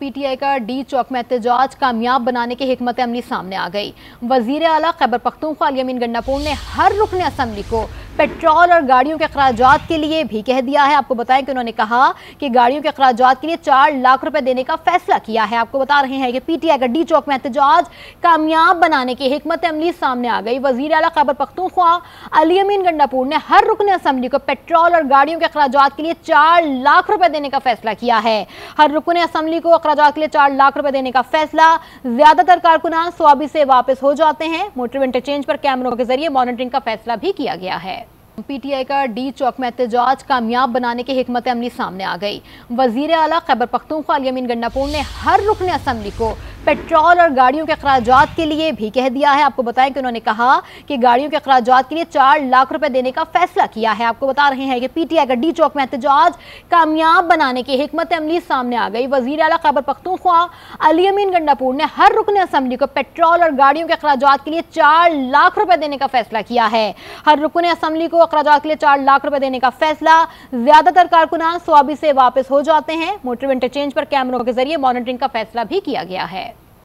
PTI का D चौक में एहतजाज कामयाब बनाने की हमत अमली सामने आ गई वजीर अला खैबर पख्तूखा अलियमीन गंडापुर ने हर रुकने असम्बली को पेट्रोल और गाड़ियों के अखराजात के लिए भी कह दिया है आपको बताएं कि उन्होंने कहा कि गाड़ियों के अखराजात के लिए चार लाख रुपए देने का फैसला किया है आपको बता रहे हैं कि पीटीआई का डी चौक में एहतजाज कामयाब बनाने की हमत अमली सामने आ गई वजीर अला खबर पख्तूखा अली अमीन गंडापुर ने हर रुकन असम्बली को पेट्रोल और गाड़ियों के अखराजात के लिए चार लाख रुपए देने का फैसला किया है हर रुकन असम्बली को अखराजात के लिए चार लाख रुपए देने का फैसला ज्यादातर कारकुनान स्वाबी से वापस हो जाते हैं मोटर इंटरचेंज पर कैमरों के जरिए मॉनिटरिंग का फैसला भी किया गया है पीटीआई का डी चौक में एहतजाज कामयाब बनाने की हमत अमली सामने आ गई वजीर अला खैबर पख्तूखा अलियमीन गंडापुर ने हर रुकने असम्बली को पेट्रोल और गाड़ियों के अखराजात के लिए भी कह दिया है आपको बताएं कि उन्होंने कहा कि गाड़ियों के अखराजात के लिए चार लाख रुपए देने का फैसला किया है आपको बता रहे हैं कि पीटीआई का डी चौक में एहतजाज कामयाब बनाने की हमत अमली सामने आ गई वजीर अला खैबर पख्तूनख्वा अली अमीन गंडापुर ने हर रुकन असम्बली को पेट्रोल और गाड़ियों के अखराजात के लिए चार लाख रुपए देने का फैसला किया है हर रुकन असम्बली को अखराजात के लिए चार लाख रुपए देने का फैसला ज्यादातर कारकुनान स्वाबी से वापस हो जाते हैं मोटर इंटरचेंज पर कैमरों के जरिए मॉनिटरिंग का फैसला भी किया गया है